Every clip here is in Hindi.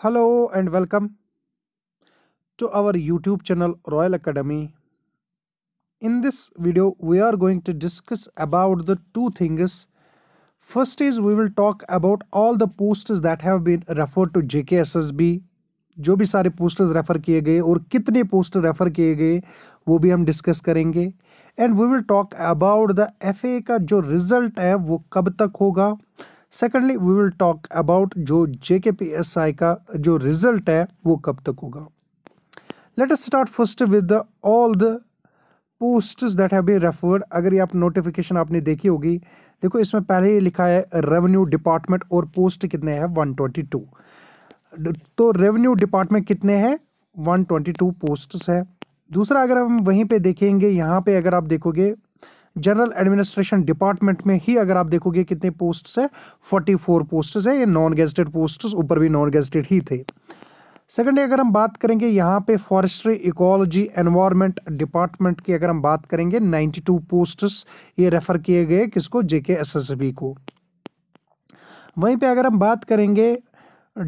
Hello and welcome to our YouTube channel Royal Academy. In this video, we are going to discuss about the two things. First is we will talk about all the posters that have been referred to JKSSB. जो भी सारे पोस्टर्स रेफ़र किए गए और कितने पोस्टर रेफ़र किए गए वो भी हम डिस्कस करेंगे and we will talk about the F A का जो रिज़ल्ट है वो कब तक होगा secondly we will talk about जो जे के पी एस आई का जो रिजल्ट है वो कब तक होगा let us start first with the all the posts that have been referred अगर ये आप नोटिफिकेशन आपने देखी होगी देखो इसमें पहले ही लिखा है रेवेन्यू डिपार्टमेंट और पोस्ट कितने हैं वन ट्वेंटी टू तो रेवेन्यू डिपार्टमेंट कितने हैं वन ट्वेंटी टू पोस्ट है दूसरा अगर हम वहीं पे देखेंगे यहाँ पे अगर आप देखोगे जनरल एडमिनिस्ट्रेशन डिपार्टमेंट में ही अगर आप देखोगे कितने पोस्ट है फोर्टी फोर पोस्ट है ये नॉन गेजेड पोस्ट ऊपर भी नॉन गेस्टेड ही थे सेकेंडली अगर हम बात करेंगे यहाँ पे फॉरेस्ट्री इकोलॉजी एनवायरमेंट डिपार्टमेंट की अगर हम बात करेंगे नाइन्टी टू पोस्ट्स ये रेफर किए गए किसको जेके बी को वहीं पे अगर हम बात करेंगे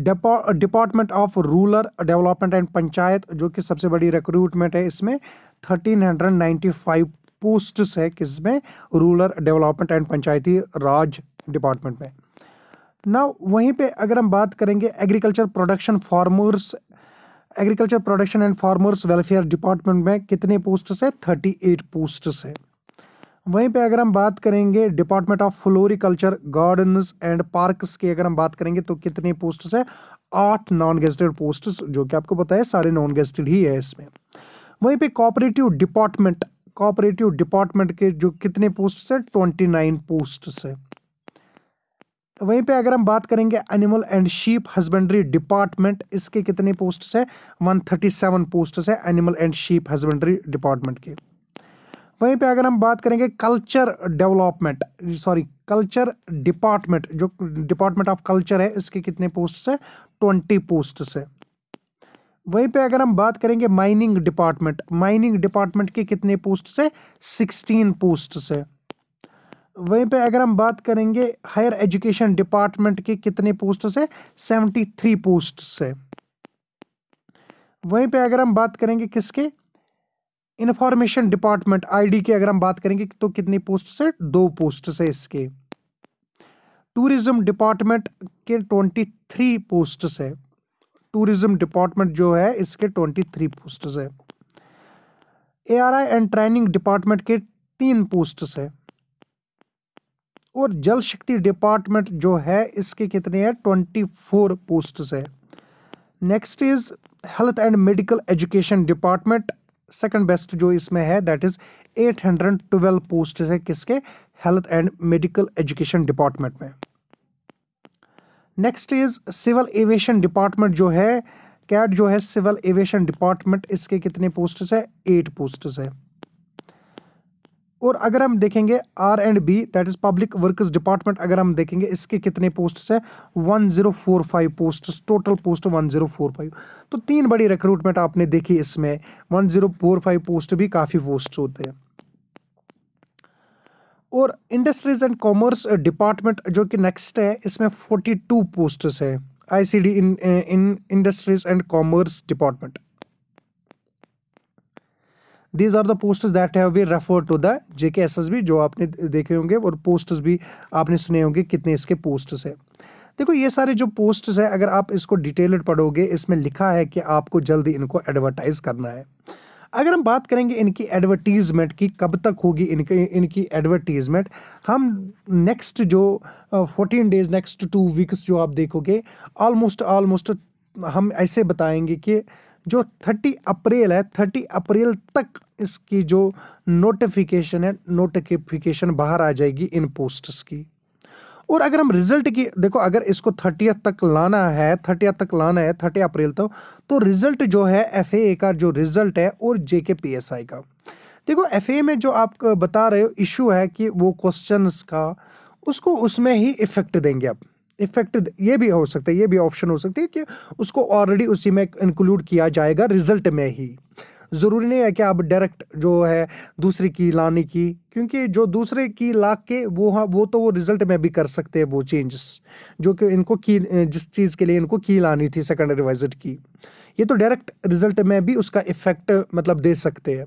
department of rural development and panchayat जो कि सबसे बड़ी रिक्रूटमेंट है इसमें thirteen hundred ninety five posts है किसमें rural development and Panchayati Raj department में ना वहीं पे अगर हम बात करेंगे agriculture production farmers agriculture production and farmers welfare department में कितने पोस्ट्स है थर्टी एट पोस्ट्स है वहीं पे अगर हम बात करेंगे department of floriculture gardens and parks की अगर हम बात करेंगे तो कितने पोस्ट्स है आठ नॉन गेस्टेड पोस्ट्स जो कि आपको बताया सारे नॉन गेस्टेड ही है इसमें वहीं पे कॉपरेटिव डिपार्टमेंट कोऑपरेटिव डिपार्टमेंट के जो कितने पोस्ट है ट्वेंटी नाइन पोस्ट है वहीं पे अगर हम बात करेंगे animal and sheep husbandry department इसके कितने पोस्ट है वन थर्टी सेवन पोस्ट है animal and sheep husbandry department के वहीं पे अगर हम बात करेंगे culture development sorry culture department जो डिपार्टमेंट ऑफ कल्चर है इसके कितने पोस्ट है ट्वेंटी पोस्ट है वहीं पे अगर हम बात करेंगे माइनिंग डिपार्टमेंट माइनिंग डिपार्टमेंट के कितने पोस्ट से सिक्सटीन पोस्ट से वहीं पे अगर हम बात करेंगे हायर एजुकेशन डिपार्टमेंट के कितने पोस्ट से सेवेंटी थ्री पोस्ट से वहीं पे अगर हम बात करेंगे किसके इंफॉर्मेशन डिपार्टमेंट आईडी की अगर हम बात करेंगे तो कितने पोस्ट से दो पोस्ट से इसके टूरिज्म डिपार्टमेंट के ट्वेंटी थ्री पोस्ट से टूरिज्म डिपार्टमेंट जो है इसके ट्वेंटी थ्री पोस्टर्स है A R I and training department के तीन पोस्ट्स है और जल शक्ति डिपार्टमेंट जो है इसके कितने हैं ट्वेंटी फोर पोस्ट है next is health and medical education department second best जो इसमें है that is eight hundred twelve post है किसके health and medical education department में next is civil aviation department जो है कैट जो है सिविल एविएशन डिपार्टमेंट इसके कितने पोस्ट है एट पोस्ट है और अगर हम देखेंगे R and B that is public works department अगर हम देखेंगे इसके कितने पोस्ट्स हैं five post total post one zero four five तो तीन बड़ी रिक्रूटमेंट आपने देखी इसमें one zero four five post भी काफ़ी पोस्ट होते हैं और इंडस्ट्रीज एंड कॉमर्स डिपार्टमेंट जो कि नेक्स्ट है इसमें फोर्टी टू पोस्ट है I C D in in industries and commerce department these are the posters that have be refer to the S S B जो आपने देखे होंगे और पोस्टर्स भी आपने सुने होंगे कितने इसके पोस्टर्स है देखो ये सारे जो पोस्ट है अगर आप इसको डिटेल पढ़ोगे इसमें लिखा है कि आपको जल्दी इनको एडवर्टाइज करना है अगर हम बात करेंगे इनकी एडवर्टीज़मेंट की कब तक होगी इनके इनकी एडवर्टीज़मेंट हम नेक्स्ट जो fourteen days next two weeks जो आप देखोगे ऑलमोस्ट ऑलमोस्ट हम ऐसे बताएंगे कि जो थर्टी अप्रैल है थर्टी अप्रैल तक इसकी जो नोटिफिकेशन है नोटिफिकेशन बाहर आ जाएगी इन पोस्ट्स की और अगर हम रिजल्ट की देखो अगर इसको थर्टियथ तक लाना है थर्टियथ तक लाना है थर्टी अप्रैल तक तो रिजल्ट जो है एफ का जो रिजल्ट है और जे के पी एस आई का देखो एफ में जो आप बता रहे हो इशू है कि वो क्वेश्चन का उसको उसमें ही इफेक्ट देंगे आप इफेक्ट ये भी हो सकता है ये भी ऑप्शन हो सकती है कि उसको ऑलरेडी उसी में इंक्लूड किया जाएगा रिजल्ट में ही ज़रूरी नहीं है कि आप डायरेक्ट जो है दूसरे की लाने की क्योंकि जो दूसरे की ला के वो हाँ वो तो वो रिज़ल्ट में भी कर सकते हैं वो चेंजेस जो कि इनको की जिस चीज़ के लिए इनको की लानी थी सेकेंडरी विजिट की ये तो डायरेक्ट रिज़ल्ट में भी उसका इफ़ेक्ट मतलब दे सकते हैं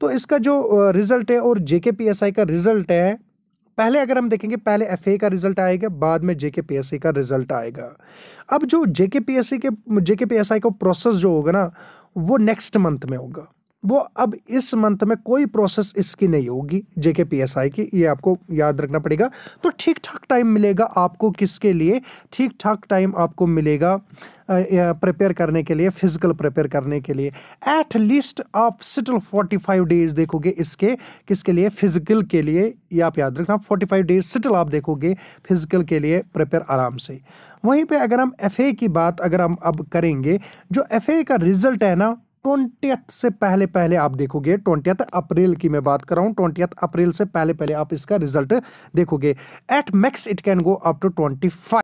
तो इसका जो रिज़ल्ट है और जे का रिज़ल्ट है पहले अगर हम देखेंगे पहले एफ का रिजल्ट आएगा बाद में जे का रिजल्ट आएगा अब जो जे के पी के जे के को प्रोसेस जो होगा ना वो नेक्स्ट मंथ में होगा वो अब इस मंथ में कोई प्रोसेस इसकी नहीं होगी जेके पीएसआई की ये आपको याद रखना पड़ेगा तो ठीक ठाक टाइम मिलेगा आपको किसके लिए ठीक ठाक टाइम आपको मिलेगा प्रिपेयर करने के लिए फिजिकल प्रिपेयर करने के लिए एट लीस्ट आप सिटल 45 डेज देखोगे इसके किसके लिए फिजिकल के लिए ये आप याद रखना 45 डेज सिटल आप देखोगे फिजिकल के लिए प्रिपेयर आराम से वहीं पे अगर हम एफ की बात अगर हम अब करेंगे जो एफ का रिजल्ट है ना ट्वेंटियथ से पहले पहले आप देखोगे ट्वेंटियथ अप्रैल की मैं बात कर रहा हूँ ट्वेंटियथ अप्रैल से पहले पहले आप इसका रिजल्ट देखोगे at max it can go up to twenty